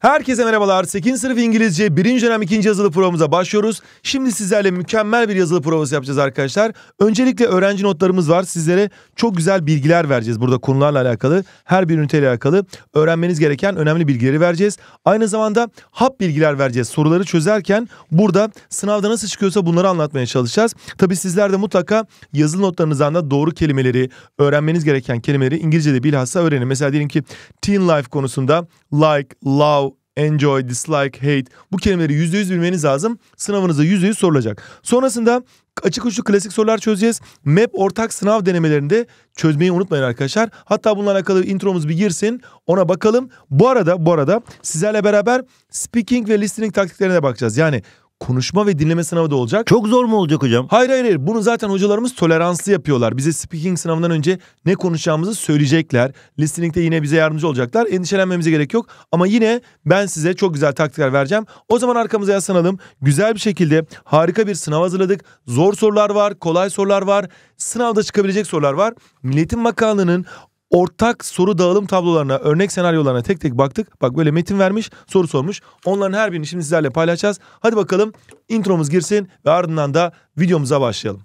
Herkese merhabalar. 8. sınıf İngilizce 1. dönem 2. yazılı provamıza başlıyoruz. Şimdi sizlerle mükemmel bir yazılı provası yapacağız arkadaşlar. Öncelikle öğrenci notlarımız var. Sizlere çok güzel bilgiler vereceğiz. Burada konularla alakalı, her bir üniteyle alakalı öğrenmeniz gereken önemli bilgileri vereceğiz. Aynı zamanda hap bilgiler vereceğiz. Soruları çözerken burada sınavda nasıl çıkıyorsa bunları anlatmaya çalışacağız. Tabi sizler de mutlaka yazılı notlarınızdan da doğru kelimeleri, öğrenmeniz gereken kelimeleri İngilizce'de bilhassa öğrenin. Mesela diyelim ki teen life konusunda like, love, enjoy, dislike, hate bu kelimeleri %100 bilmeniz lazım. Sınavınızda %100 sorulacak. Sonrasında açık uçlu klasik sorular çözeceğiz. Map ortak sınav denemelerinde çözmeyi unutmayın arkadaşlar. Hatta bununla alakalı intromuz bir girsin. Ona bakalım. Bu arada bu arada sizlerle beraber speaking ve listening taktiklerine de bakacağız. Yani konuşma ve dinleme sınavı da olacak. Çok zor mu olacak hocam? Hayır hayır hayır. Bunu zaten hocalarımız toleranslı yapıyorlar. Bize speaking sınavından önce ne konuşacağımızı söyleyecekler. Listening'de yine bize yardımcı olacaklar. Endişelenmemize gerek yok. Ama yine ben size çok güzel taktikler vereceğim. O zaman arkamıza yaslanalım. Güzel bir şekilde harika bir sınav hazırladık. Zor sorular var, kolay sorular var. Sınavda çıkabilecek sorular var. Milletin Bakanlığı'nın ortak soru dağılım tablolarına, örnek senaryolarına tek tek baktık. Bak böyle metin vermiş, soru sormuş. Onların her birini şimdi sizlerle paylaşacağız. Hadi bakalım intromuz girsin ve ardından da videomuza başlayalım.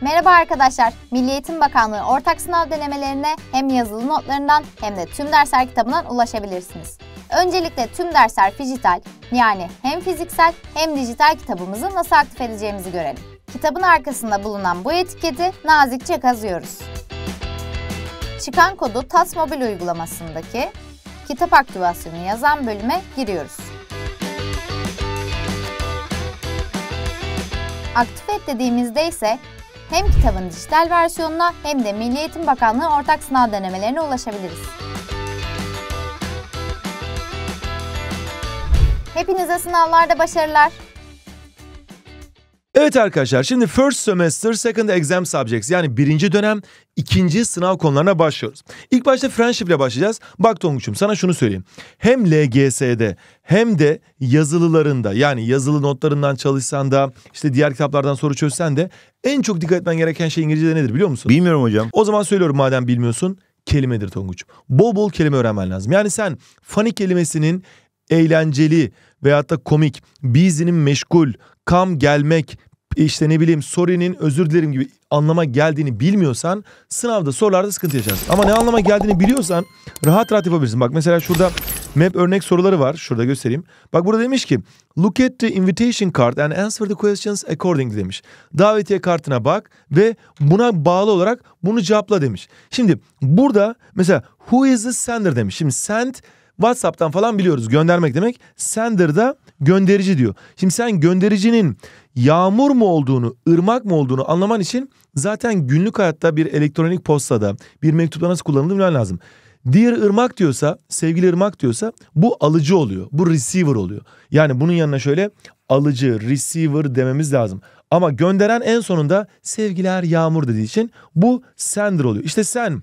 Merhaba arkadaşlar. Milli Eğitim Bakanlığı ortak sınav denemelerine hem yazılı notlarından hem de tüm dersler kitabından ulaşabilirsiniz. Öncelikle tüm dersler dijital yani hem fiziksel hem dijital kitabımızı nasıl aktif edeceğimizi görelim. Kitabın arkasında bulunan bu etiketi nazikçe kazıyoruz. Çıkan kodu TAS mobil uygulamasındaki kitap aktivasyonu yazan bölüme giriyoruz. Aktif et dediğimizde ise hem kitabın dijital versiyonuna hem de Milli Eğitim Bakanlığı ortak sınav denemelerine ulaşabiliriz. Hepinize sınavlarda başarılar. Evet arkadaşlar şimdi first semester second exam subjects yani birinci dönem ikinci sınav konularına başlıyoruz. İlk başta friendship ile başlayacağız. Bak Tonguç'um sana şunu söyleyeyim. Hem LGS'de hem de yazılılarında yani yazılı notlarından çalışsan da işte diğer kitaplardan soru çözsen de en çok dikkat etmen gereken şey İngilizce'de nedir biliyor musun? Bilmiyorum hocam. O zaman söylüyorum madem bilmiyorsun kelimedir Tonguç. Bol bol kelime öğrenmen lazım. Yani sen funny kelimesinin eğlenceli veyahut da komik, busy'nin meşgul, kam gelmek işte ne bileyim sorry'nin özür dilerim gibi anlama geldiğini bilmiyorsan sınavda sorularda sıkıntı yaşarsın. Ama ne anlama geldiğini biliyorsan rahat rahat yapabilirsin. Bak mesela şurada map örnek soruları var. Şurada göstereyim. Bak burada demiş ki look at the invitation card and answer the questions accordingly demiş. Davetiye kartına bak ve buna bağlı olarak bunu cevapla demiş. Şimdi burada mesela who is the sender demiş. Şimdi send WhatsApp'tan falan biliyoruz göndermek demek. Sender'da gönderici diyor. Şimdi sen göndericinin yağmur mu olduğunu, ırmak mı olduğunu anlaman için zaten günlük hayatta bir elektronik postada, bir mektupta nasıl kullanıldığını bilmen lazım. Diğer ırmak diyorsa, sevgili ırmak diyorsa bu alıcı oluyor. Bu receiver oluyor. Yani bunun yanına şöyle alıcı, receiver dememiz lazım. Ama gönderen en sonunda sevgiler yağmur dediği için bu sender oluyor. İşte sen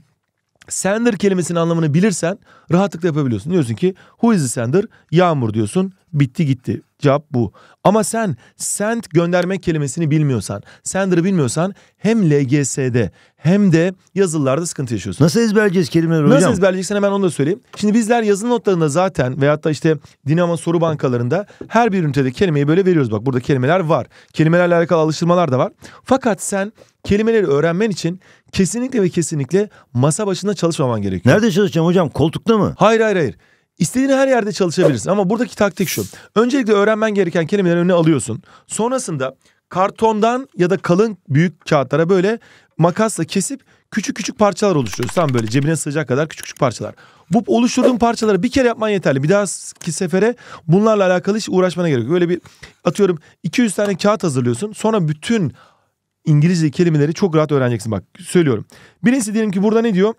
sender kelimesinin anlamını bilirsen rahatlıkla yapabiliyorsun. Diyorsun ki who is the sender? Yağmur diyorsun. Bitti gitti. Cevap bu. Ama sen send göndermek kelimesini bilmiyorsan, sender'ı bilmiyorsan hem LGS'de hem de yazılılarda sıkıntı yaşıyorsun. Nasıl ezberleyeceğiz kelimeleri hocam? Nasıl ezberleyeceksin hemen onu da söyleyeyim. Şimdi bizler yazılı notlarında zaten veyahut da işte Dinamo soru bankalarında her bir ünitede kelimeyi böyle veriyoruz. Bak burada kelimeler var. Kelimelerle alakalı alıştırmalar da var. Fakat sen kelimeleri öğrenmen için kesinlikle ve kesinlikle masa başında çalışmaman gerekiyor. Nerede çalışacağım hocam? Koltukta mı? Hayır hayır hayır. İstediğin her yerde çalışabilirsin ama buradaki taktik şu. Öncelikle öğrenmen gereken kelimeleri önüne alıyorsun. Sonrasında kartondan ya da kalın büyük kağıtlara böyle makasla kesip küçük küçük parçalar oluşturuyorsun. Tam böyle cebine sığacak kadar küçük küçük parçalar. Bu oluşturduğun parçaları bir kere yapman yeterli. Bir dahaki sefere bunlarla alakalı hiç uğraşmana gerek yok. Böyle bir atıyorum 200 tane kağıt hazırlıyorsun. Sonra bütün İngilizce kelimeleri çok rahat öğreneceksin bak söylüyorum. Birisi diyelim ki burada ne diyor?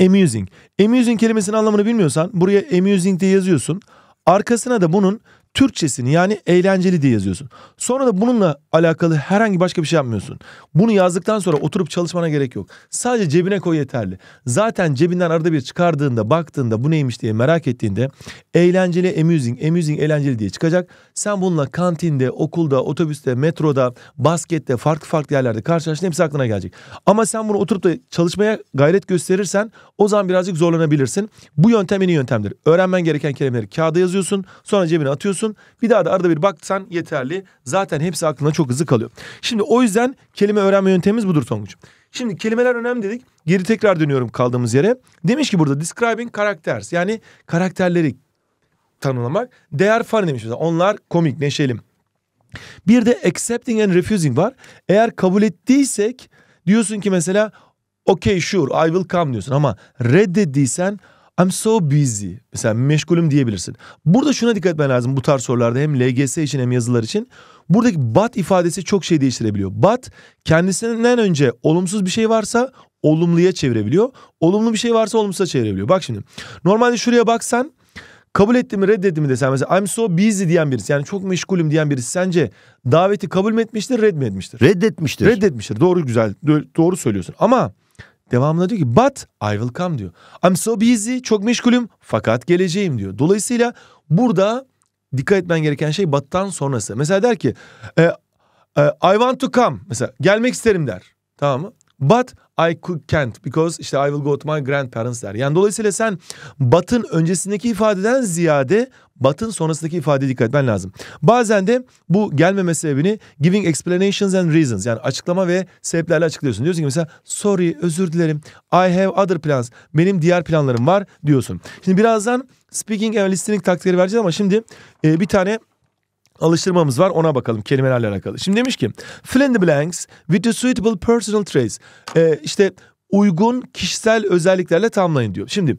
Amusing. Amusing kelimesinin anlamını bilmiyorsan buraya amusing diye yazıyorsun. Arkasına da bunun Türkçesini yani eğlenceli diye yazıyorsun. Sonra da bununla alakalı herhangi başka bir şey yapmıyorsun. Bunu yazdıktan sonra oturup çalışmana gerek yok. Sadece cebine koy yeterli. Zaten cebinden arada bir çıkardığında, baktığında bu neymiş diye merak ettiğinde eğlenceli, amusing, amusing, eğlenceli diye çıkacak. Sen bununla kantinde, okulda, otobüste, metroda, baskette, farklı farklı yerlerde karşılaştığında hepsi aklına gelecek. Ama sen bunu oturup da çalışmaya gayret gösterirsen o zaman birazcık zorlanabilirsin. Bu yöntem en iyi yöntemdir. Öğrenmen gereken kelimeleri kağıda yazıyorsun, sonra cebine atıyorsun okuyorsun. Bir daha da arada bir baksan yeterli. Zaten hepsi aklına çok hızlı kalıyor. Şimdi o yüzden kelime öğrenme yöntemimiz budur Tonguç. Şimdi kelimeler önemli dedik. Geri tekrar dönüyorum kaldığımız yere. Demiş ki burada describing characters. Yani karakterleri tanımlamak. Değer fun demiş. Mesela. Onlar komik, neşelim Bir de accepting and refusing var. Eğer kabul ettiysek diyorsun ki mesela okay sure I will come diyorsun ama reddediysen I'm so busy. Mesela meşgulüm diyebilirsin. Burada şuna dikkat etmen lazım bu tarz sorularda hem LGS için hem yazılar için. Buradaki but ifadesi çok şey değiştirebiliyor. But kendisinden önce olumsuz bir şey varsa olumluya çevirebiliyor. Olumlu bir şey varsa olumsuza çevirebiliyor. Bak şimdi normalde şuraya baksan kabul etti mi reddetti mi desen mesela I'm so busy diyen birisi yani çok meşgulüm diyen birisi sence daveti kabul mü etmiştir red mi etmiştir? Reddetmiştir. Reddetmiştir doğru güzel doğru söylüyorsun ama Devamında diyor ki but I will come diyor. I'm so busy çok meşgulüm fakat geleceğim diyor. Dolayısıyla burada dikkat etmen gereken şey but'tan sonrası. Mesela der ki e, e, I want to come mesela gelmek isterim der. Tamam mı? But I could can't because işte I will go to my grandparents der. Yani dolayısıyla sen but'ın öncesindeki ifadeden ziyade but'ın sonrasındaki ifadeye dikkat etmen lazım. Bazen de bu gelmeme sebebini giving explanations and reasons yani açıklama ve sebeplerle açıklıyorsun. Diyorsun ki mesela sorry özür dilerim I have other plans benim diğer planlarım var diyorsun. Şimdi birazdan speaking and listening takdiri vereceğiz ama şimdi e, bir tane alıştırmamız var ona bakalım kelimelerle alakalı. Şimdi demiş ki fill in the blanks with the suitable personal traits. Ee, işte uygun kişisel özelliklerle tamlayın" diyor. Şimdi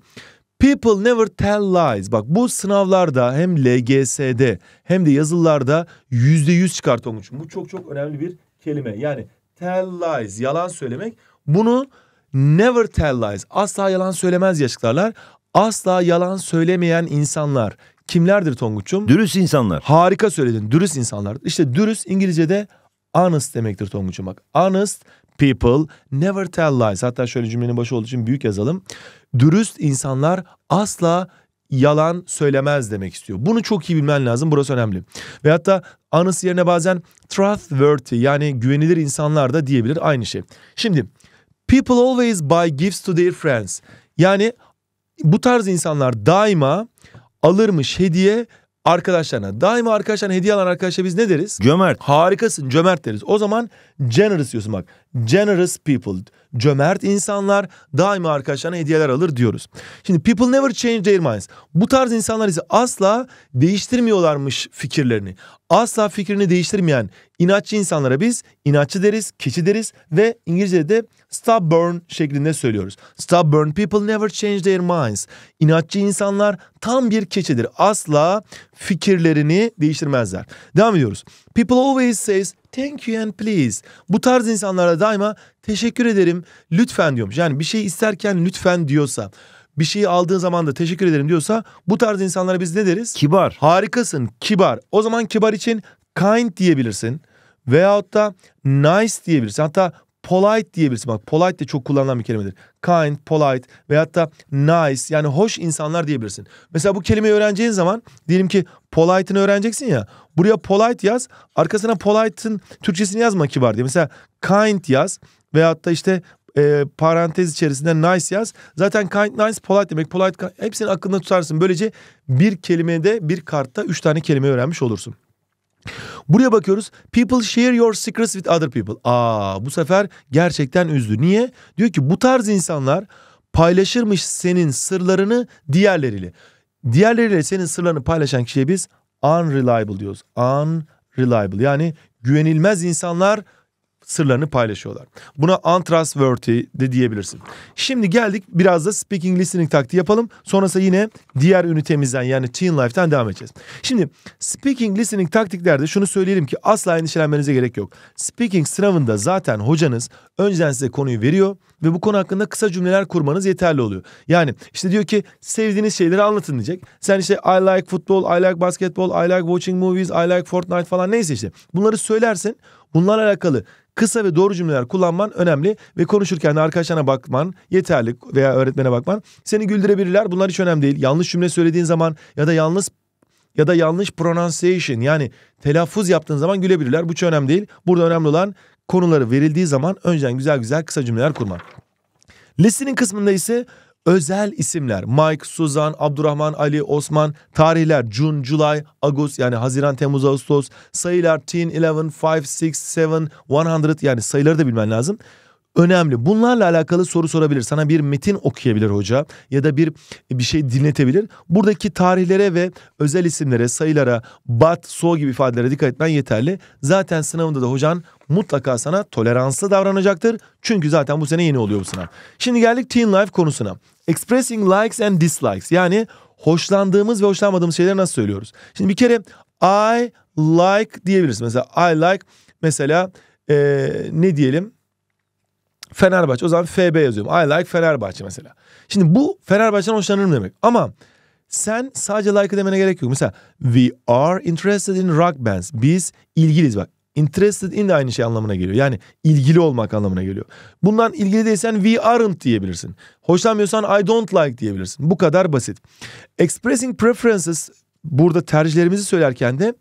People never tell lies. Bak bu sınavlarda hem LGS'de hem de yazılılarda yüzde yüz çıkartılmış. Bu çok çok önemli bir kelime. Yani tell lies, yalan söylemek. Bunu never tell lies, asla yalan söylemez yaşıklarlar. Asla yalan söylemeyen insanlar kimlerdir Tonguç'um? Dürüst insanlar. Harika söyledin. Dürüst insanlar. İşte dürüst İngilizce'de honest demektir Tonguç'um bak. Honest people never tell lies. Hatta şöyle cümlenin başı olduğu için büyük yazalım. Dürüst insanlar asla yalan söylemez demek istiyor. Bunu çok iyi bilmen lazım. Burası önemli. Ve hatta honest yerine bazen trustworthy yani güvenilir insanlar da diyebilir aynı şey. Şimdi people always buy gifts to their friends. Yani bu tarz insanlar daima alırmış hediye arkadaşlarına. Daima arkadaşlarına hediye alan arkadaşa biz ne deriz? Cömert. Harikasın cömert deriz. O zaman generous diyorsun bak. Generous people. Cömert insanlar daima arkadaşlarına hediyeler alır diyoruz. Şimdi people never change their minds. Bu tarz insanlar ise asla değiştirmiyorlarmış fikirlerini. Asla fikrini değiştirmeyen inatçı insanlara biz inatçı deriz, keçi deriz ve İngilizce'de de stubborn şeklinde söylüyoruz. Stubborn people never change their minds. İnatçı insanlar tam bir keçidir. Asla fikirlerini değiştirmezler. Devam ediyoruz. People always says thank you and please. Bu tarz insanlara daima teşekkür ederim, lütfen diyormuş. Yani bir şey isterken lütfen diyorsa bir şeyi aldığın zaman da teşekkür ederim diyorsa bu tarz insanlara biz ne deriz? Kibar. Harikasın kibar. O zaman kibar için kind diyebilirsin. Veyahut da nice diyebilirsin. Hatta polite diyebilirsin. Bak polite de çok kullanılan bir kelimedir. Kind, polite veyahut da nice yani hoş insanlar diyebilirsin. Mesela bu kelimeyi öğreneceğin zaman diyelim ki polite'ını öğreneceksin ya. Buraya polite yaz. Arkasına polite'ın Türkçesini yazma kibar diye. Mesela kind yaz veyahut da işte e, parantez içerisinde nice yaz. Zaten kind nice polite demek. Polite hepsini aklında tutarsın. Böylece bir kelimede bir kartta üç tane kelime öğrenmiş olursun. Buraya bakıyoruz. People share your secrets with other people. Aa bu sefer gerçekten üzdü. Niye? Diyor ki bu tarz insanlar paylaşırmış senin sırlarını diğerleriyle. Diğerleriyle senin sırlarını paylaşan kişiye biz unreliable diyoruz. Unreliable yani güvenilmez insanlar sırlarını paylaşıyorlar. Buna untrustworthy de diyebilirsin. Şimdi geldik biraz da speaking listening taktiği yapalım. Sonrasında yine diğer ünitemizden yani Teen Life'den devam edeceğiz. Şimdi speaking listening taktiklerde şunu söyleyelim ki asla endişelenmenize gerek yok. Speaking sınavında zaten hocanız önceden size konuyu veriyor ve bu konu hakkında kısa cümleler kurmanız yeterli oluyor. Yani işte diyor ki sevdiğiniz şeyleri anlatın diyecek. Sen işte I like football, I like basketball, I like watching movies, I like Fortnite falan neyse işte bunları söylersin. Bunlarla alakalı kısa ve doğru cümleler kullanman önemli ve konuşurken de arkadaşlarına bakman yeterli veya öğretmene bakman. Seni güldürebilirler. Bunlar hiç önemli değil. Yanlış cümle söylediğin zaman ya da yanlış ya da yanlış pronunciation yani telaffuz yaptığın zaman gülebilirler. Bu hiç önemli değil. Burada önemli olan konuları verildiği zaman önceden güzel güzel kısa cümleler kurmak. Listening kısmında ise özel isimler Mike, Suzan, Abdurrahman, Ali, Osman, tarihler Jun, July, Ağustos yani Haziran, Temmuz, Ağustos, sayılar 10, 11, 5, 6, 7, 100 yani sayıları da bilmen lazım önemli. Bunlarla alakalı soru sorabilir. Sana bir metin okuyabilir hoca ya da bir bir şey dinletebilir. Buradaki tarihlere ve özel isimlere, sayılara, bat, so gibi ifadelere dikkat etmen yeterli. Zaten sınavında da hocan mutlaka sana toleranslı davranacaktır. Çünkü zaten bu sene yeni oluyor bu sınav. Şimdi geldik teen life konusuna. Expressing likes and dislikes yani hoşlandığımız ve hoşlanmadığımız şeyleri nasıl söylüyoruz? Şimdi bir kere I like diyebiliriz. Mesela I like mesela ee, ne diyelim? Fenerbahçe. O zaman FB yazıyorum. I like Fenerbahçe mesela. Şimdi bu Fenerbahçe'den hoşlanırım demek. Ama sen sadece like demene gerek yok. Mesela we are interested in rock bands. Biz ilgiliyiz bak. Interested in de aynı şey anlamına geliyor. Yani ilgili olmak anlamına geliyor. Bundan ilgili değilsen we aren't diyebilirsin. Hoşlanmıyorsan I don't like diyebilirsin. Bu kadar basit. Expressing preferences burada tercihlerimizi söylerken de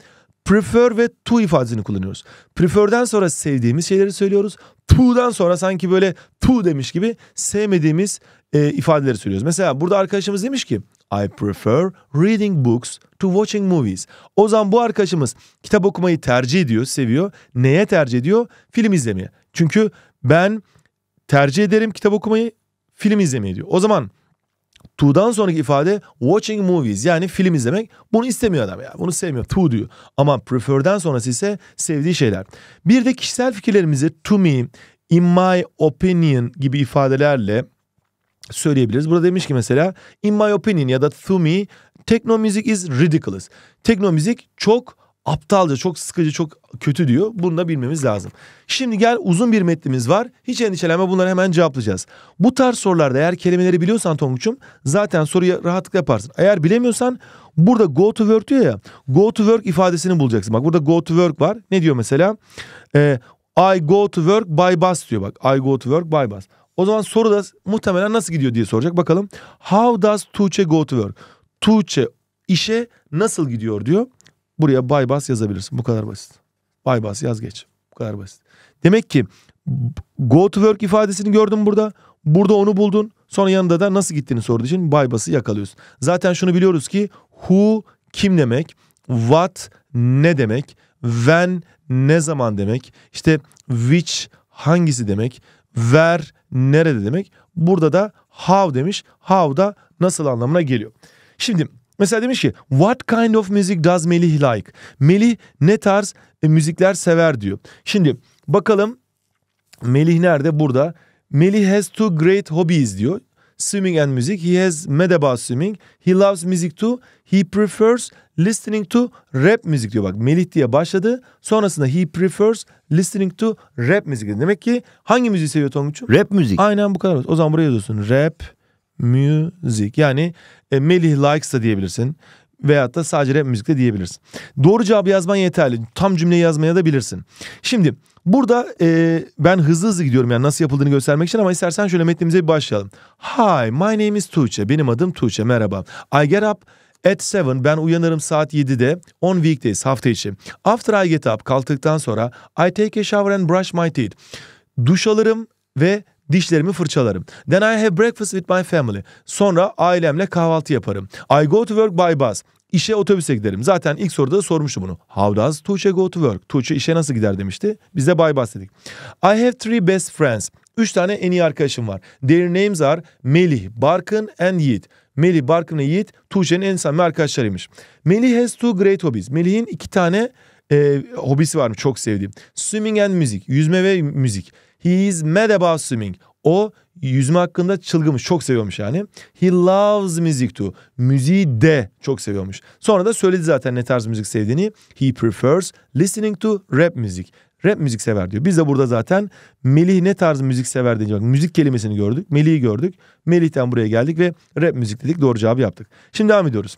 prefer ve to ifadesini kullanıyoruz. Prefer'den sonra sevdiğimiz şeyleri söylüyoruz tuğdan sonra sanki böyle tu demiş gibi sevmediğimiz e, ifadeleri söylüyoruz. Mesela burada arkadaşımız demiş ki I prefer reading books to watching movies. O zaman bu arkadaşımız kitap okumayı tercih ediyor, seviyor. Neye tercih ediyor? Film izlemeye. Çünkü ben tercih ederim kitap okumayı, film izlemeyi diyor. O zaman to'dan sonraki ifade watching movies yani film izlemek. Bunu istemiyor adam ya. Bunu sevmiyor. To diyor. Ama prefer'den sonrası ise sevdiği şeyler. Bir de kişisel fikirlerimizi to me, in my opinion gibi ifadelerle söyleyebiliriz. Burada demiş ki mesela in my opinion ya da to me techno music is ridiculous. Tekno müzik çok aptalca, çok sıkıcı, çok kötü diyor. Bunu da bilmemiz lazım. Şimdi gel uzun bir metnimiz var. Hiç endişelenme bunları hemen cevaplayacağız. Bu tarz sorularda eğer kelimeleri biliyorsan Tonguç'um zaten soruyu rahatlıkla yaparsın. Eğer bilemiyorsan burada go to work diyor ya. Go to work ifadesini bulacaksın. Bak burada go to work var. Ne diyor mesela? Ee, I go to work by bus diyor bak. I go to work by bus. O zaman soru da muhtemelen nasıl gidiyor diye soracak. Bakalım. How does Tuğçe go to work? Tuğçe işe nasıl gidiyor diyor. Buraya baybas yazabilirsin. Bu kadar basit. Baybas yaz geç. Bu kadar basit. Demek ki go to work ifadesini gördün burada. Burada onu buldun. Sonra yanında da nasıl gittiğini sorduğu için baybası yakalıyorsun. Zaten şunu biliyoruz ki who kim demek, what ne demek, when ne zaman demek, işte which hangisi demek, where nerede demek. Burada da how demiş. How da nasıl anlamına geliyor. Şimdi Mesela demiş ki what kind of music does Melih like? Melih ne tarz e, müzikler sever diyor. Şimdi bakalım Melih nerede? Burada. Melih has two great hobbies diyor. Swimming and music. He has mad about swimming. He loves music too. He prefers listening to rap music diyor. Bak Melih diye başladı. Sonrasında he prefers listening to rap music. Demek ki hangi müziği seviyor Tonguç'um? Rap müzik. Aynen bu kadar. O zaman buraya yazıyorsun. Rap Music. Yani e, Melih Likes da diyebilirsin. Veyahut da sadece rap müzik de diyebilirsin. Doğru cevabı yazman yeterli. Tam cümleyi yazmaya da bilirsin. Şimdi burada e, ben hızlı hızlı gidiyorum yani nasıl yapıldığını göstermek için ama istersen şöyle metnimize bir başlayalım. Hi, my name is Tuğçe. Benim adım Tuğçe. Merhaba. I get up At 7 ben uyanırım saat 7'de on weekdays hafta içi. After I get up kalktıktan sonra I take a shower and brush my teeth. Duş alırım ve dişlerimi fırçalarım. Then I have breakfast with my family. Sonra ailemle kahvaltı yaparım. I go to work by bus. İşe otobüse giderim. Zaten ilk soruda da sormuştu bunu. How does Tuğçe go to work? Tuğçe işe nasıl gider demişti. Biz de by bus dedik. I have three best friends. Üç tane en iyi arkadaşım var. Their names are Melih, Barkın and Yiğit. Melih, Barkın ve Yiğit Tuğçe'nin en samimi arkadaşlarıymış. Melih has two great hobbies. Melih'in iki tane e, hobisi varmış çok sevdiğim. Swimming and music. Yüzme ve müzik. He is mad about swimming. O yüzme hakkında çılgınmış. Çok seviyormuş yani. He loves music too. Müziği de çok seviyormuş. Sonra da söyledi zaten ne tarz müzik sevdiğini. He prefers listening to rap music. Rap müzik sever diyor. Biz de burada zaten Melih ne tarz müzik sever deyince bak müzik kelimesini gördük. Melih'i gördük. Melih'ten buraya geldik ve rap müzik dedik. Doğru cevabı yaptık. Şimdi devam ediyoruz.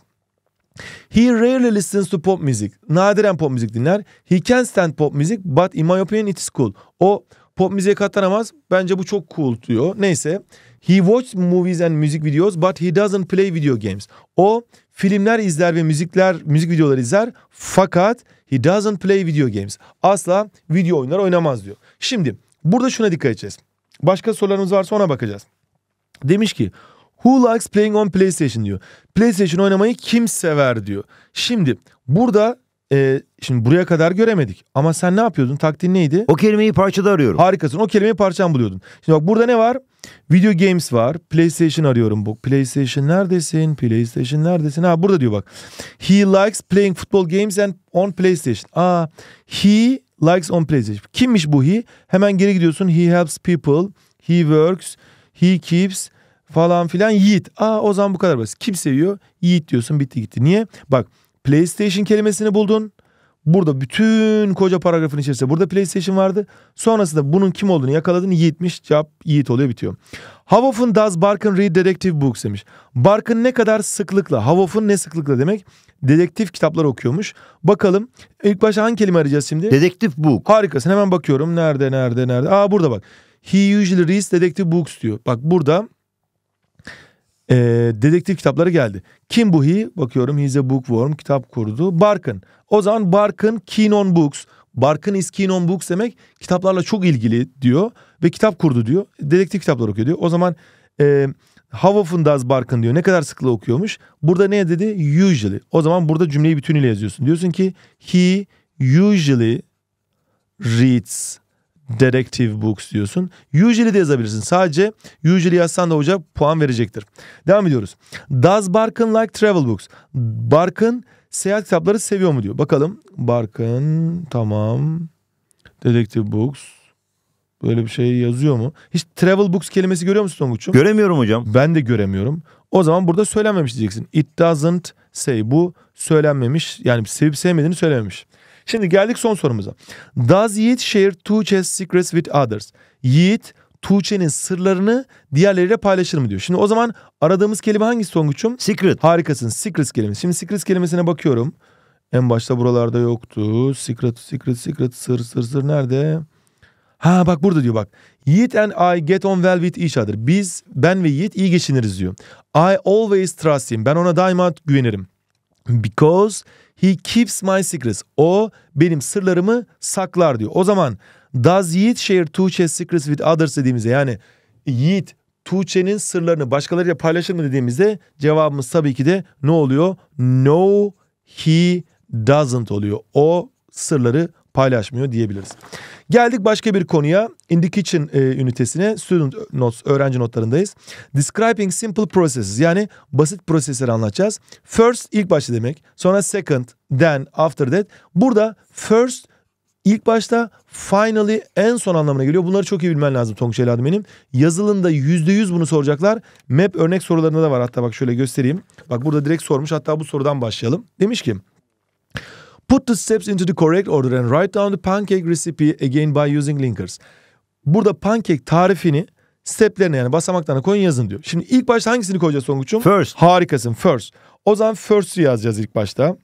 He rarely listens to pop music. Nadiren pop müzik dinler. He can stand pop music but in my opinion it is cool. O Pop müziğe katlanamaz. Bence bu çok cool diyor. Neyse. He watched movies and music videos but he doesn't play video games. O filmler izler ve müzikler, müzik videoları izler fakat he doesn't play video games. Asla video oyunları oynamaz diyor. Şimdi burada şuna dikkat edeceğiz. Başka sorularımız varsa ona bakacağız. Demiş ki Who likes playing on PlayStation diyor. PlayStation oynamayı kim sever diyor. Şimdi burada e, şimdi buraya kadar göremedik. Ama sen ne yapıyordun? Taktiğin neydi? O kelimeyi parçada arıyorum. Harikasın. O kelimeyi parçam buluyordun. Şimdi bak burada ne var? Video games var. PlayStation arıyorum. Bu PlayStation neredesin? PlayStation neredesin? Ha burada diyor bak. He likes playing football games and on PlayStation. Aa he likes on PlayStation. Kimmiş bu he? Hemen geri gidiyorsun. He helps people. He works. He keeps falan filan Yiğit. Aa o zaman bu kadar basit. Kim seviyor? Yiğit diyorsun bitti gitti. Niye? Bak PlayStation kelimesini buldun. Burada bütün koca paragrafın içerisinde burada PlayStation vardı. Sonrasında bunun kim olduğunu yakaladın. Yiğitmiş cevap Yiğit oluyor bitiyor. How often does Barkin read detective books demiş. Barkin ne kadar sıklıkla, how often ne sıklıkla demek? Dedektif kitapları okuyormuş. Bakalım ilk başta hangi kelime arayacağız şimdi? Dedektif book. Harikasın hemen bakıyorum. Nerede nerede nerede? Aa burada bak. He usually reads detective books diyor. Bak burada e, dedektif kitapları geldi. Kim bu he? Bakıyorum he's a bookworm kitap kurdu. Barkın. O zaman Barkın keen on books. Barkın is keen on books demek kitaplarla çok ilgili diyor ve kitap kurdu diyor. Dedektif kitapları okuyor diyor. O zaman e, how often does Barkın diyor. Ne kadar sıklığı okuyormuş. Burada ne dedi? Usually. O zaman burada cümleyi bütünüyle yazıyorsun. Diyorsun ki he usually reads Detective Books diyorsun. Usually de yazabilirsin. Sadece usually yazsan da hoca puan verecektir. Devam ediyoruz. Does Barkın like travel books? Barkın seyahat kitapları seviyor mu diyor. Bakalım. Barkın tamam. Detective Books. Böyle bir şey yazıyor mu? Hiç travel books kelimesi görüyor musun Tonguç'um? Göremiyorum hocam. Ben de göremiyorum. O zaman burada söylenmemiş diyeceksin. It doesn't say. Bu söylenmemiş. Yani sevip sevmediğini söylememiş. Şimdi geldik son sorumuza. Does Yiğit share Tuğçe's secrets with others? Yiğit Tuğçe'nin sırlarını diğerleriyle paylaşır mı diyor. Şimdi o zaman aradığımız kelime hangisi Tonguç'um? Secret. Harikasın. Secret kelimesi. Şimdi secret kelimesine bakıyorum. En başta buralarda yoktu. Secret, secret, secret, sır, sır, sır nerede? Ha bak burada diyor bak. Yiğit and I get on well with each other. Biz, ben ve Yiğit iyi geçiniriz diyor. I always trust him. Ben ona daima güvenirim. Because He keeps my secrets. O benim sırlarımı saklar diyor. O zaman does Yiğit share Tuğçe's secrets with others dediğimizde yani Yiğit Tuğçe'nin sırlarını başkalarıyla paylaşır mı dediğimizde cevabımız tabii ki de ne oluyor? No he doesn't oluyor. O sırları paylaşmıyor diyebiliriz. Geldik başka bir konuya. In the Kitchen e, ünitesine student notes, öğrenci notlarındayız. Describing simple processes yani basit prosesleri anlatacağız. First ilk başta demek. Sonra second, then, after that. Burada first ilk başta finally en son anlamına geliyor. Bunları çok iyi bilmen lazım Tonguç evladım benim. Yazılında %100 bunu soracaklar. Map örnek sorularında da var hatta bak şöyle göstereyim. Bak burada direkt sormuş hatta bu sorudan başlayalım. Demiş ki Put the steps into the correct order and write down the pancake recipe again by using linkers. Burada pancake tarifini steplerine yani basamaklarına koyun yazın diyor. Şimdi ilk başta hangisini koyacağız Songuç'um? First. Harikasın first. O zaman first'ü yazacağız ilk başta.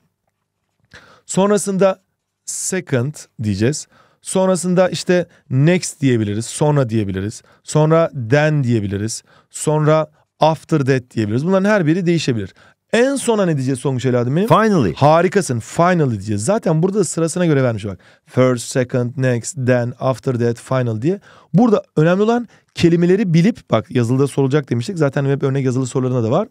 Sonrasında second diyeceğiz. Sonrasında işte next diyebiliriz, sonra diyebiliriz. Sonra then diyebiliriz. Sonra after that diyebiliriz. Bunların her biri değişebilir. En sona ne diyeceğiz Songuç evladım benim? Finally. Harikasın. Finally diyeceğiz. Zaten burada sırasına göre vermiş bak. First, second, next, then, after that, final diye. Burada önemli olan kelimeleri bilip bak yazılıda sorulacak demiştik. Zaten hep örnek yazılı sorularında da var.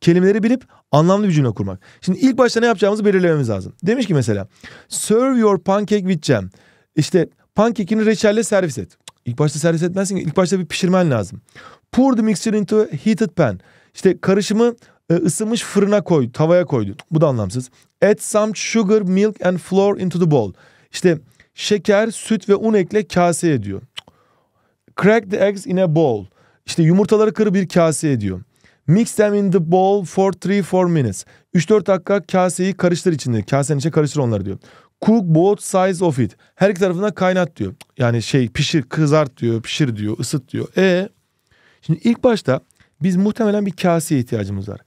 Kelimeleri bilip anlamlı bir cümle kurmak. Şimdi ilk başta ne yapacağımızı belirlememiz lazım. Demiş ki mesela serve your pancake with jam. İşte pancake'ini reçelle servis et. İlk başta servis etmezsin ki ilk başta bir pişirmen lazım. Pour the mixture into a heated pan. İşte karışımı e, ısınmış fırına koy, tavaya koydu. Bu da anlamsız. Add some sugar, milk and flour into the bowl. İşte şeker, süt ve un ekle kaseye diyor. Crack the eggs in a bowl. İşte yumurtaları kır bir kaseye diyor. Mix them in the bowl for 3-4 minutes. 3-4 dakika kaseyi karıştır içinde. Kasenin içine karıştır onları diyor. Cook both sides of it. Her iki tarafına kaynat diyor. Yani şey pişir, kızart diyor, pişir diyor, ısıt diyor. E Şimdi ilk başta biz muhtemelen bir kaseye ihtiyacımız var.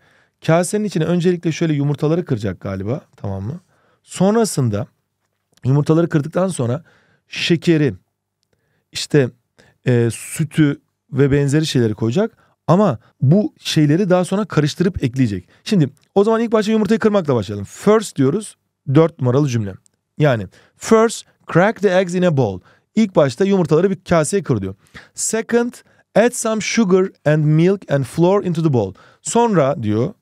Kasenin içine öncelikle şöyle yumurtaları kıracak galiba tamam mı? Sonrasında yumurtaları kırdıktan sonra şekeri işte e, sütü ve benzeri şeyleri koyacak. Ama bu şeyleri daha sonra karıştırıp ekleyecek. Şimdi o zaman ilk başta yumurtayı kırmakla başlayalım. First diyoruz dört numaralı cümle. Yani first crack the eggs in a bowl. İlk başta yumurtaları bir kaseye kır diyor. Second add some sugar and milk and flour into the bowl. Sonra diyor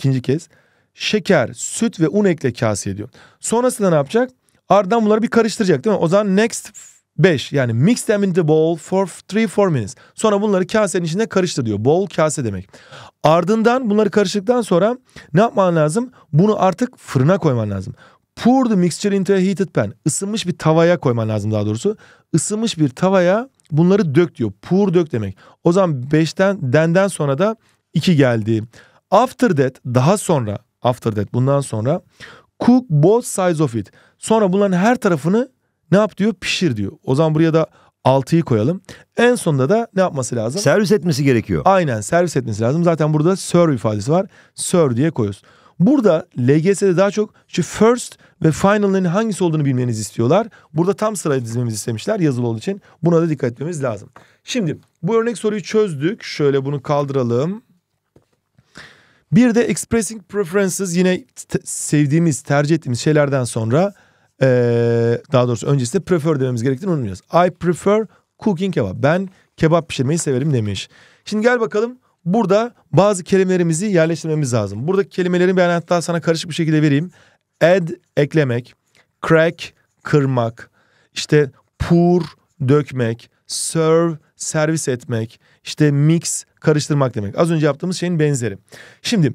ikinci kez şeker, süt ve un ekle kase ediyor. Sonrasında ne yapacak? Ardından bunları bir karıştıracak değil mi? O zaman next 5 yani mix them in the bowl for 3-4 minutes. Sonra bunları kasenin içinde karıştır diyor. Bowl kase demek. Ardından bunları karıştıktan sonra ne yapman lazım? Bunu artık fırına koyman lazım. Pour the mixture into a heated pan. Isınmış bir tavaya koyman lazım daha doğrusu. Isınmış bir tavaya bunları dök diyor. Pour dök demek. O zaman 5'ten denden sonra da 2 geldi. After that daha sonra after that bundan sonra cook both sides of it. Sonra bunların her tarafını ne yap diyor? Pişir diyor. O zaman buraya da 6'yı koyalım. En sonunda da ne yapması lazım? Servis etmesi gerekiyor. Aynen servis etmesi lazım. Zaten burada serve ifadesi var. Serve diye koyuyoruz. Burada LGS'de daha çok şu first ve final'ın hangisi olduğunu bilmenizi istiyorlar. Burada tam sırayı dizmemizi istemişler yazılı olduğu için. Buna da dikkat etmemiz lazım. Şimdi bu örnek soruyu çözdük. Şöyle bunu kaldıralım. Bir de expressing preferences yine sevdiğimiz, tercih ettiğimiz şeylerden sonra ee, daha doğrusu öncesinde prefer dememiz gerektiğini unutmayacağız. I prefer cooking kebab. Ben kebap pişirmeyi severim demiş. Şimdi gel bakalım burada bazı kelimelerimizi yerleştirmemiz lazım. Buradaki kelimeleri ben hatta sana karışık bir şekilde vereyim. Add eklemek, crack kırmak, işte pour dökmek, serve servis etmek, işte mix, karıştırmak demek. Az önce yaptığımız şeyin benzeri. Şimdi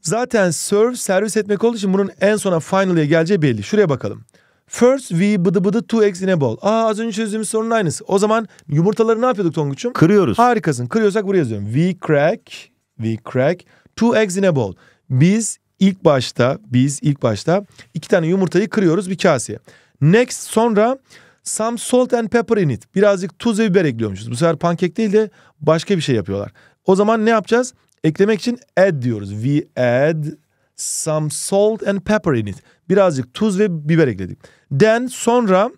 zaten serve servis etmek olduğu için bunun en sona final'e geleceği belli. Şuraya bakalım. First we bıdı bıdı two eggs in a bowl. Aa az önce çözdüğümüz sorunun aynısı. O zaman yumurtaları ne yapıyorduk Tonguç'um? Kırıyoruz. Harikasın. Kırıyorsak buraya yazıyorum. We crack, we crack two eggs in a bowl. Biz ilk başta, biz ilk başta iki tane yumurtayı kırıyoruz bir kaseye. Next sonra Some salt and pepper in it. Birazcık tuz ve biber ekliyormuşuz. Bu sefer pankek değil de başka bir şey yapıyorlar. O zaman ne yapacağız? Eklemek için add diyoruz. We add some salt and pepper in it. Birazcık tuz ve biber ekledik. Then sonra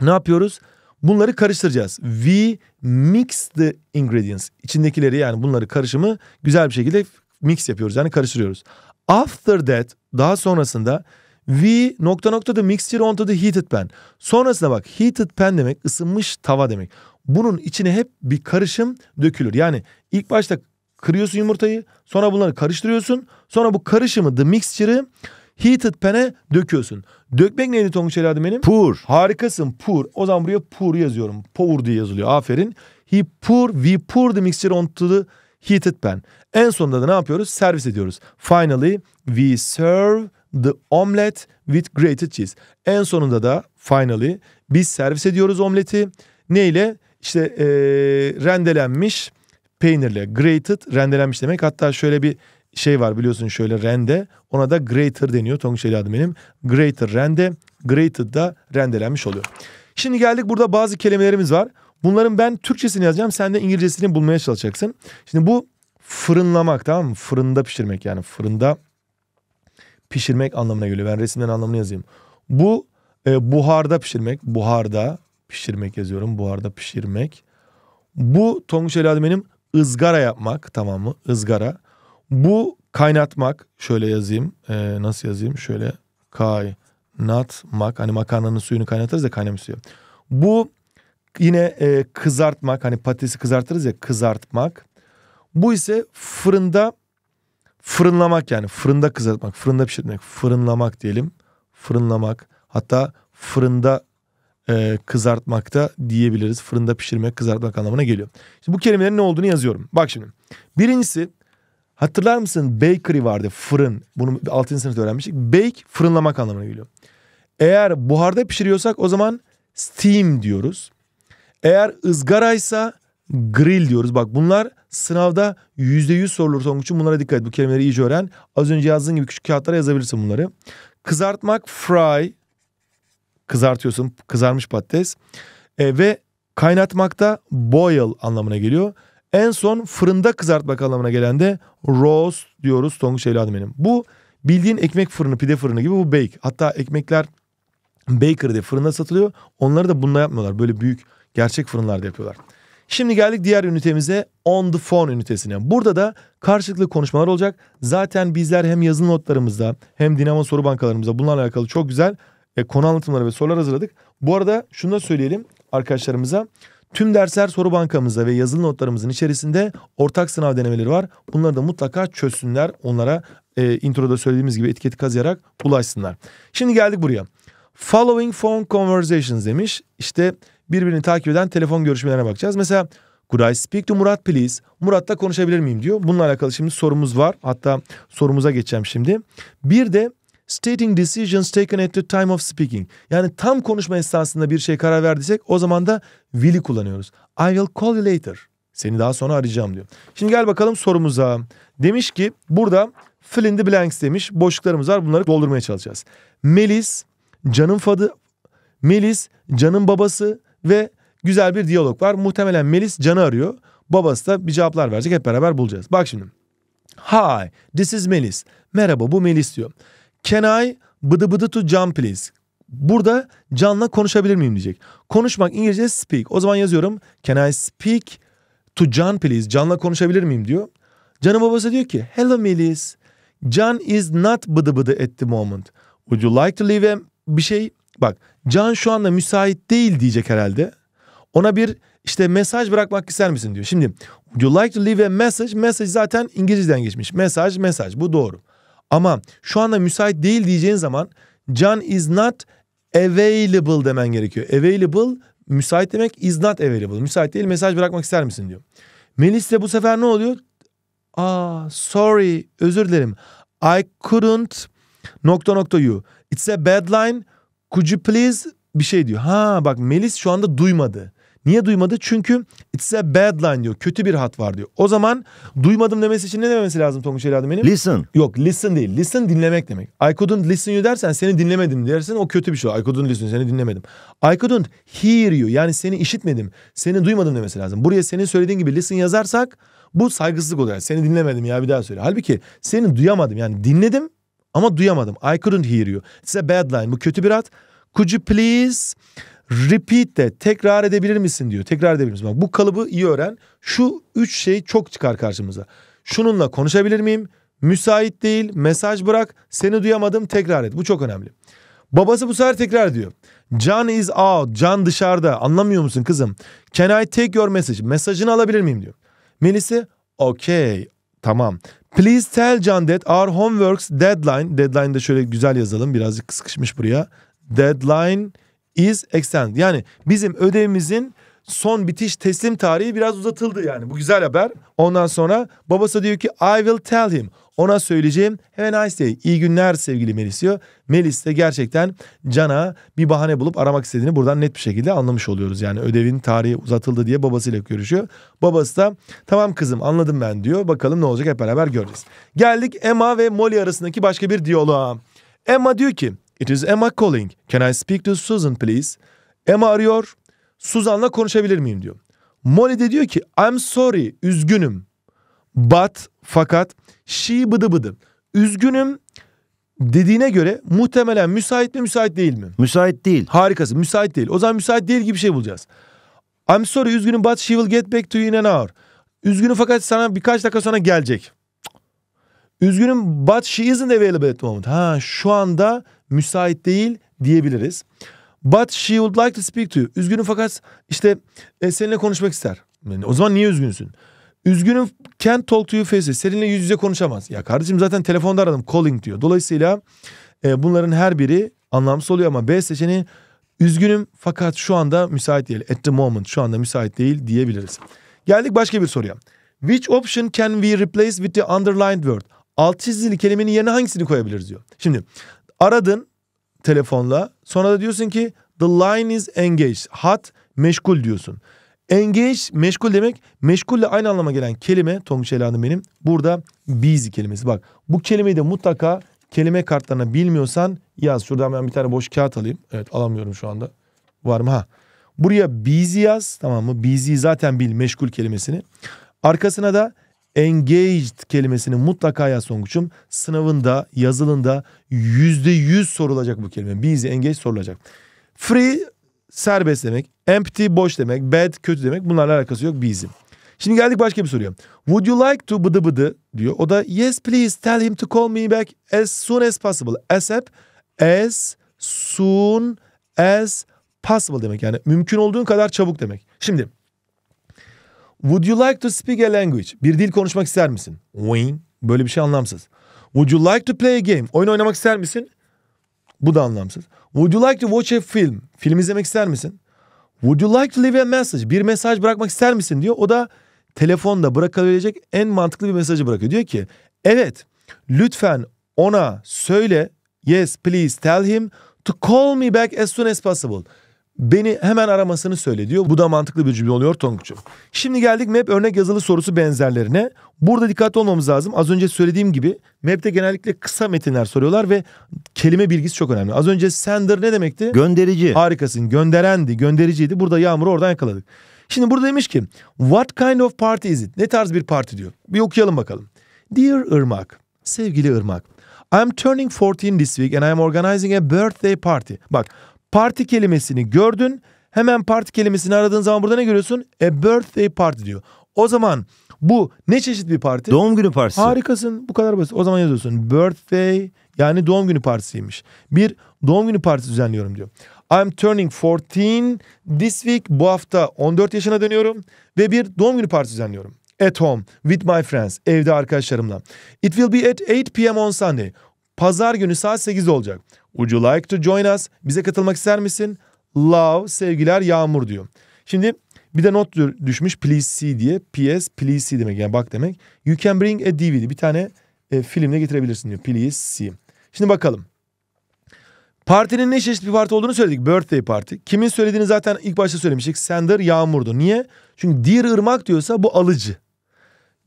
ne yapıyoruz? Bunları karıştıracağız. We mix the ingredients. İçindekileri yani bunları karışımı güzel bir şekilde mix yapıyoruz. Yani karıştırıyoruz. After that daha sonrasında We nokta nokta the mixture onto the heated pan. Sonrasında bak heated pan demek ısınmış tava demek. Bunun içine hep bir karışım dökülür. Yani ilk başta kırıyorsun yumurtayı sonra bunları karıştırıyorsun. Sonra bu karışımı the mixture'ı heated pan'e döküyorsun. Dökmek neydi Tonguç Eladım benim? Pour. Harikasın pour. O zaman buraya pour yazıyorum. Pour diye yazılıyor aferin. He pour, we pour the mixture onto the heated pan. En sonunda da ne yapıyoruz? Servis ediyoruz. Finally we serve The omelet with grated cheese. En sonunda da finally biz servis ediyoruz omleti. Ne ile? İşte ee, rendelenmiş peynirle. Grated rendelenmiş demek. Hatta şöyle bir şey var biliyorsun şöyle rende. Ona da grater deniyor. Tonguçeli adım benim. Grater rende. Grated da rendelenmiş oluyor. Şimdi geldik burada bazı kelimelerimiz var. Bunların ben Türkçesini yazacağım. Sen de İngilizcesini bulmaya çalışacaksın. Şimdi bu fırınlamak tamam mı? Fırında pişirmek yani fırında pişirmek anlamına geliyor. Ben resimden anlamını yazayım. Bu e, buharda pişirmek. Buharda pişirmek yazıyorum. Buharda pişirmek. Bu tonguç benim ızgara yapmak tamam mı? ızgara. Bu kaynatmak. Şöyle yazayım. E, nasıl yazayım? Şöyle kaynatmak. Hani makarnanın suyunu kaynatırız ya kaynamış suyu. Bu yine e, kızartmak. Hani patatesi kızartırız ya kızartmak. Bu ise fırında fırınlamak yani fırında kızartmak, fırında pişirmek, fırınlamak diyelim. Fırınlamak hatta fırında e, kızartmak da diyebiliriz. Fırında pişirmek, kızartmak anlamına geliyor. Şimdi bu kelimelerin ne olduğunu yazıyorum. Bak şimdi. Birincisi hatırlar mısın bakery vardı fırın. Bunu 6. sınıfta öğrenmiştik. Bake fırınlamak anlamına geliyor. Eğer buharda pişiriyorsak o zaman steam diyoruz. Eğer ızgaraysa grill diyoruz. Bak bunlar sınavda %100 sorulur Tonguç'un. Bunlara dikkat et. Bu kelimeleri iyice öğren. Az önce yazdığın gibi küçük kağıtlara yazabilirsin bunları. Kızartmak fry. Kızartıyorsun. Kızarmış patates. E, ve da boil anlamına geliyor. En son fırında kızartmak anlamına gelen de roast diyoruz Tonguç evladım benim. Bu bildiğin ekmek fırını, pide fırını gibi bu bake. Hatta ekmekler baker diye fırında satılıyor. Onları da bununla yapmıyorlar. Böyle büyük gerçek fırınlarda yapıyorlar. Şimdi geldik diğer ünitemize on the phone ünitesine. Burada da karşılıklı konuşmalar olacak. Zaten bizler hem yazılı notlarımızda hem dinamo soru bankalarımızda bunlarla alakalı çok güzel e, konu anlatımları ve sorular hazırladık. Bu arada şunu da söyleyelim arkadaşlarımıza. Tüm dersler soru bankamızda ve yazılı notlarımızın içerisinde ortak sınav denemeleri var. Bunları da mutlaka çözsünler. Onlara e, introda söylediğimiz gibi etiketi kazıyarak ulaşsınlar. Şimdi geldik buraya. Following phone conversations demiş. İşte birbirini takip eden telefon görüşmelerine bakacağız. Mesela Could I speak to Murat please? Murat'la konuşabilir miyim diyor. Bununla alakalı şimdi sorumuz var. Hatta sorumuza geçeceğim şimdi. Bir de stating decisions taken at the time of speaking. Yani tam konuşma esnasında bir şey karar verdiysek o zaman da will'i kullanıyoruz. I will call you later. Seni daha sonra arayacağım diyor. Şimdi gel bakalım sorumuza. Demiş ki burada fill in the blanks demiş. Boşluklarımız var bunları doldurmaya çalışacağız. Melis, canım fadı, Melis, canım babası, ve güzel bir diyalog var. Muhtemelen Melis Can'ı arıyor. Babası da bir cevaplar verecek hep beraber bulacağız. Bak şimdi. Hi, this is Melis. Merhaba bu Melis diyor. Can I bıdı bıdı to Can please? Burada Can'la konuşabilir miyim diyecek. Konuşmak İngilizce speak. O zaman yazıyorum. Can I speak to Can please? Can'la konuşabilir miyim diyor. Can'ın babası diyor ki Hello Melis. Can is not bıdı bıdı at the moment. Would you like to leave him? Bir şey bak Can şu anda müsait değil diyecek herhalde. Ona bir işte mesaj bırakmak ister misin diyor. Şimdi would you like to leave a message? Mesaj zaten İngilizceden geçmiş. Mesaj mesaj bu doğru. Ama şu anda müsait değil diyeceğin zaman Can is not available demen gerekiyor. Available müsait demek is not available. Müsait değil mesaj bırakmak ister misin diyor. Melis de bu sefer ne oluyor? Aa sorry özür dilerim. I couldn't nokta nokta you. It's a bad line Could you please bir şey diyor. Ha bak Melis şu anda duymadı. Niye duymadı? Çünkü it's a bad line diyor. Kötü bir hat var diyor. O zaman duymadım demesi için ne demesi lazım Tonguç Evladım benim? Listen. Yok listen değil. Listen dinlemek demek. I couldn't listen you dersen seni dinlemedim dersen o kötü bir şey. I couldn't listen seni dinlemedim. I couldn't hear you yani seni işitmedim. Seni duymadım demesi lazım. Buraya senin söylediğin gibi listen yazarsak bu saygısızlık oluyor. seni dinlemedim ya bir daha söyle. Halbuki seni duyamadım yani dinledim ama duyamadım. I couldn't hear you. Size bad line. Bu kötü bir ad. Could you please repeat de tekrar edebilir misin diyor. Tekrar edebilir misin? Bak, bu kalıbı iyi öğren. Şu üç şey çok çıkar karşımıza. Şununla konuşabilir miyim? Müsait değil. Mesaj bırak. Seni duyamadım. Tekrar et. Bu çok önemli. Babası bu sefer tekrar diyor. Can is out. Can dışarıda. Anlamıyor musun kızım? Can I take your message? Mesajını alabilir miyim diyor. Melisi okay. Tamam. Please tell Candet our homework's deadline. Deadline de şöyle güzel yazalım. Birazcık sıkışmış buraya. Deadline is extended. Yani bizim ödevimizin son bitiş teslim tarihi biraz uzatıldı yani. Bu güzel haber. Ondan sonra babası diyor ki I will tell him. Ona söyleyeceğim. Have a nice day. İyi günler sevgili Melis diyor. Melis de gerçekten Can'a bir bahane bulup aramak istediğini buradan net bir şekilde anlamış oluyoruz. Yani ödevin tarihi uzatıldı diye babasıyla görüşüyor. Babası da tamam kızım anladım ben diyor. Bakalım ne olacak hep beraber göreceğiz. Geldik Emma ve Molly arasındaki başka bir diyaloğa. Emma diyor ki It is Emma calling. Can I speak to Susan please? Emma arıyor. Suzan'la konuşabilir miyim diyor. Molly de diyor ki I'm sorry üzgünüm. But fakat she bıdı bıdı. Üzgünüm dediğine göre muhtemelen müsait mi müsait değil mi? Müsait değil. Harikası müsait değil. O zaman müsait değil gibi bir şey bulacağız. I'm sorry üzgünüm but she will get back to you in an hour. Üzgünüm fakat sana birkaç dakika sonra gelecek. Üzgünüm but she isn't available at the moment. Ha şu anda müsait değil diyebiliriz. But she would like to speak to you. Üzgünüm fakat işte e, seninle konuşmak ister. o zaman niye üzgünsün? Üzgünüm can't talk to you face. Seninle yüz yüze konuşamaz. Ya kardeşim zaten telefonda aradım calling diyor. Dolayısıyla e, bunların her biri anlamsız oluyor ama B seçeneği üzgünüm fakat şu anda müsait değil. At the moment şu anda müsait değil diyebiliriz. Geldik başka bir soruya. Which option can we replace with the underlined word? Alt çizili kelimenin yerine hangisini koyabiliriz diyor. Şimdi aradın telefonla. Sonra da diyorsun ki the line is engaged. Hat meşgul diyorsun. Engage meşgul demek. Meşgulle aynı anlama gelen kelime Tonguç Ela'nın benim. Burada busy kelimesi. Bak bu kelimeyi de mutlaka kelime kartlarına bilmiyorsan yaz. Şuradan ben bir tane boş kağıt alayım. Evet alamıyorum şu anda. Var mı? Ha. Buraya busy yaz tamam mı? Busy zaten bil meşgul kelimesini. Arkasına da engaged kelimesini mutlaka yaz Songuç'um. Sınavında, yazılında yüzde yüz sorulacak bu kelime. Busy, engaged sorulacak. Free serbest demek. Empty boş demek. Bad kötü demek. Bunlarla alakası yok bizim. Şimdi geldik başka bir soruya. Would you like to bıdı bıdı diyor. O da yes please tell him to call me back as soon as possible. ASAP as soon as possible demek. Yani mümkün olduğun kadar çabuk demek. Şimdi Would you like to speak a language? Bir dil konuşmak ister misin? Wing. Böyle bir şey anlamsız. Would you like to play a game? Oyun oynamak ister misin? Bu da anlamsız. Would you like to watch a film? Film izlemek ister misin? Would you like to leave a message? Bir mesaj bırakmak ister misin diyor. O da telefonda bırakabilecek en mantıklı bir mesajı bırakıyor. Diyor ki evet lütfen ona söyle yes please tell him to call me back as soon as possible. Beni hemen aramasını söyle diyor. Bu da mantıklı bir cümle oluyor Tonguç'um. Şimdi geldik map örnek yazılı sorusu benzerlerine. Burada dikkatli olmamız lazım. Az önce söylediğim gibi map'te genellikle kısa metinler soruyorlar ve kelime bilgisi çok önemli. Az önce sender ne demekti? Gönderici. Harikasın. Gönderendi, göndericiydi. Burada Yağmur'u oradan yakaladık. Şimdi burada demiş ki what kind of party is it? Ne tarz bir parti diyor. Bir okuyalım bakalım. Dear Irmak, sevgili Irmak. I'm turning 14 this week and I'm organizing a birthday party. Bak Parti kelimesini gördün. Hemen parti kelimesini aradığın zaman burada ne görüyorsun? A birthday party diyor. O zaman bu ne çeşit bir parti? Doğum günü partisi. Harikasın. Bu kadar basit. O zaman yazıyorsun. Birthday yani doğum günü partisiymiş. Bir doğum günü partisi düzenliyorum diyor. I'm turning 14 this week. Bu hafta 14 yaşına dönüyorum ve bir doğum günü partisi düzenliyorum. At home with my friends. Evde arkadaşlarımla. It will be at 8 p.m. on Sunday. Pazar günü saat 8 olacak. Would you like to join us? Bize katılmak ister misin? Love, sevgiler Yağmur diyor. Şimdi bir de not düşmüş please see diye. PS please see demek yani bak demek. You can bring a DVD. Bir tane e, filmle getirebilirsin diyor. Please see. Şimdi bakalım. Partinin ne çeşit bir parti olduğunu söyledik. Birthday party Kimin söylediğini zaten ilk başta söylemiştik. Sender Yağmur'du. Niye? Çünkü Dear ırmak diyorsa bu alıcı.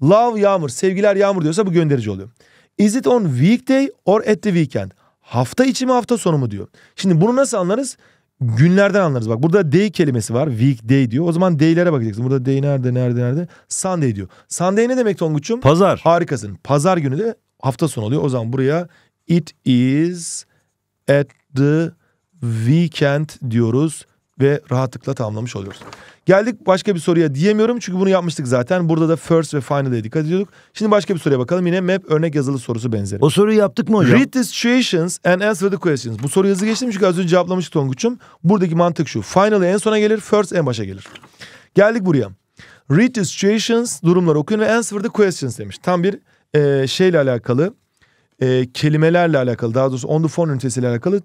Love Yağmur, sevgiler Yağmur diyorsa bu gönderici oluyor. Is it on weekday or at the weekend? Hafta içi mi hafta sonu mu diyor. Şimdi bunu nasıl anlarız? Günlerden anlarız. Bak burada day kelimesi var. Week day diyor. O zaman day'lere bakacaksın. Burada day nerede nerede nerede? Sunday diyor. Sunday ne demek Tonguç'um? Pazar. Harikasın. Pazar günü de hafta sonu oluyor. O zaman buraya it is at the weekend diyoruz ve rahatlıkla tamamlamış oluyoruz. Geldik başka bir soruya diyemiyorum çünkü bunu yapmıştık zaten. Burada da first ve final'e dikkat ediyorduk. Şimdi başka bir soruya bakalım yine map örnek yazılı sorusu benzeri. O soruyu yaptık mı hocam? Read the situations and answer the questions. Bu soruyu yazı geçtim çünkü az önce cevaplamıştı Tonguç'um. Buradaki mantık şu. Final en sona gelir, first en başa gelir. Geldik buraya. Read the situations, durumları okuyun ve answer the questions demiş. Tam bir e, şeyle alakalı, e, kelimelerle alakalı, daha doğrusu on the phone ünitesiyle alakalı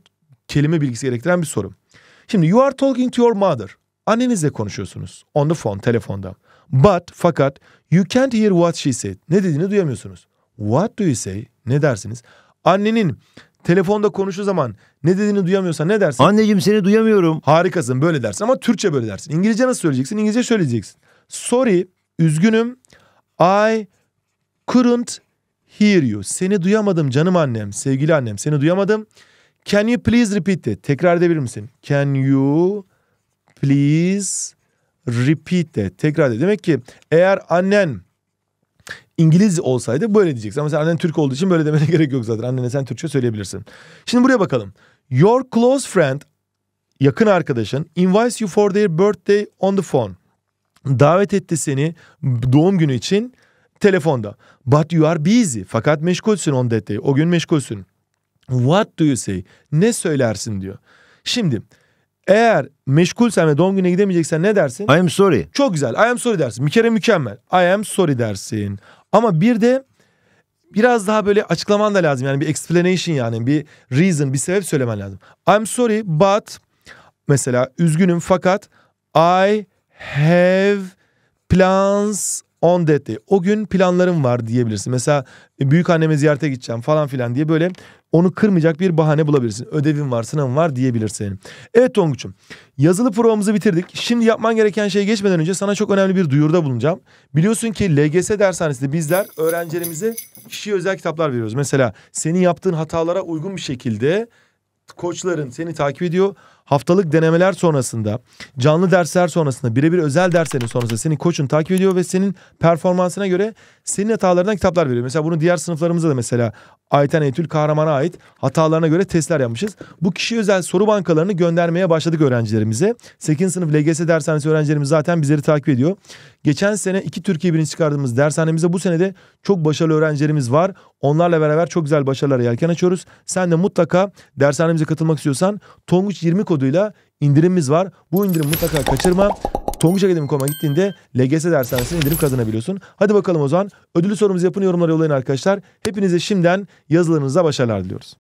kelime bilgisi gerektiren bir soru. Şimdi you are talking to your mother. Annenizle konuşuyorsunuz. On the phone, telefonda. But, fakat you can't hear what she said. Ne dediğini duyamıyorsunuz. What do you say? Ne dersiniz? Annenin telefonda konuştuğu zaman ne dediğini duyamıyorsan ne dersin? Anneciğim seni duyamıyorum. Harikasın böyle dersin ama Türkçe böyle dersin. İngilizce nasıl söyleyeceksin? İngilizce söyleyeceksin. Sorry, üzgünüm. I couldn't hear you. Seni duyamadım canım annem, sevgili annem. Seni duyamadım. Can you please repeat it? Tekrar edebilir misin? Can you please repeat it? Tekrar de. Demek ki eğer annen İngiliz olsaydı böyle diyeceksin. Ama sen annen Türk olduğu için böyle demene gerek yok zaten. Annene sen Türkçe söyleyebilirsin. Şimdi buraya bakalım. Your close friend, yakın arkadaşın, invites you for their birthday on the phone. Davet etti seni doğum günü için telefonda. But you are busy. Fakat meşgulsün on that day. O gün meşgulsün. What do you say? Ne söylersin diyor. Şimdi eğer meşgulsen ve doğum gününe gidemeyeceksen ne dersin? I am sorry. Çok güzel. I am sorry dersin. Bir kere mükemmel. I am sorry dersin. Ama bir de biraz daha böyle açıklaman da lazım. Yani bir explanation yani bir reason, bir sebep söylemen lazım. I'm sorry but mesela üzgünüm fakat I have plans on that day. O gün planlarım var diyebilirsin. Mesela e, büyük anneme ziyarete gideceğim falan filan diye böyle onu kırmayacak bir bahane bulabilirsin. Ödevin var, sınavın var diyebilirsin. Evet Tonguç'um yazılı provamızı bitirdik. Şimdi yapman gereken şeye geçmeden önce sana çok önemli bir duyurda bulunacağım. Biliyorsun ki LGS dershanesinde bizler öğrencilerimize kişiye özel kitaplar veriyoruz. Mesela senin yaptığın hatalara uygun bir şekilde koçların seni takip ediyor haftalık denemeler sonrasında, canlı dersler sonrasında, birebir özel derslerin sonrasında senin koçun takip ediyor ve senin performansına göre senin hatalarından kitaplar veriyor. Mesela bunu diğer sınıflarımızda da mesela Ayten Etül Kahraman'a ait hatalarına göre testler yapmışız. Bu kişi özel soru bankalarını göndermeye başladık öğrencilerimize. 8. sınıf LGS dershanesi öğrencilerimiz zaten bizleri takip ediyor. Geçen sene iki Türkiye birinci çıkardığımız dershanemize bu senede çok başarılı öğrencilerimiz var. Onlarla beraber çok güzel başarılar yelken açıyoruz. Sen de mutlaka dershanemize katılmak istiyorsan Tonguç 20 koduyla indirimimiz var. Bu indirimi mutlaka kaçırma. Tonguç Akademi.com'a gittiğinde LGS dershanesine indirim kazanabiliyorsun. Hadi bakalım o zaman ödülü sorumuzu yapın yorumlara yollayın arkadaşlar. Hepinize şimdiden yazılarınızda başarılar diliyoruz.